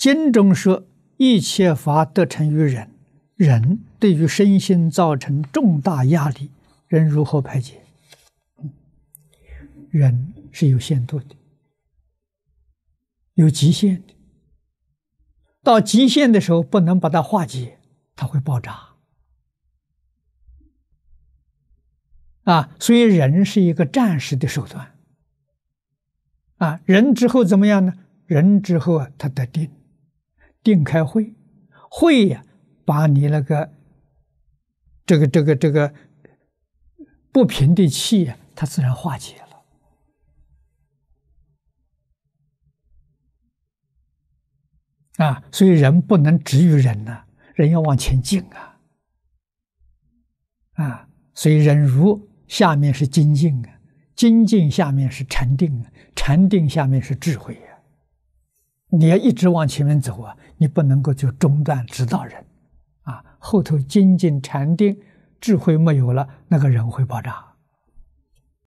经中说，一切法得成于忍，忍对于身心造成重大压力，人如何排解？人是有限度的，有极限的。到极限的时候，不能把它化解，它会爆炸。啊，所以人是一个暂时的手段。啊，人之后怎么样呢？人之后啊，他得定。定开会，会呀，把你那个这个这个这个不平的气呀，它自然化解了。啊，所以人不能止于忍呐，人要往前进啊，啊，所以忍辱下面是精进啊，精进下面是禅定啊，禅定下面是智慧。啊。你要一直往前面走啊，你不能够就中断指导人，啊，后头精进禅定智慧没有了，那个人会爆炸。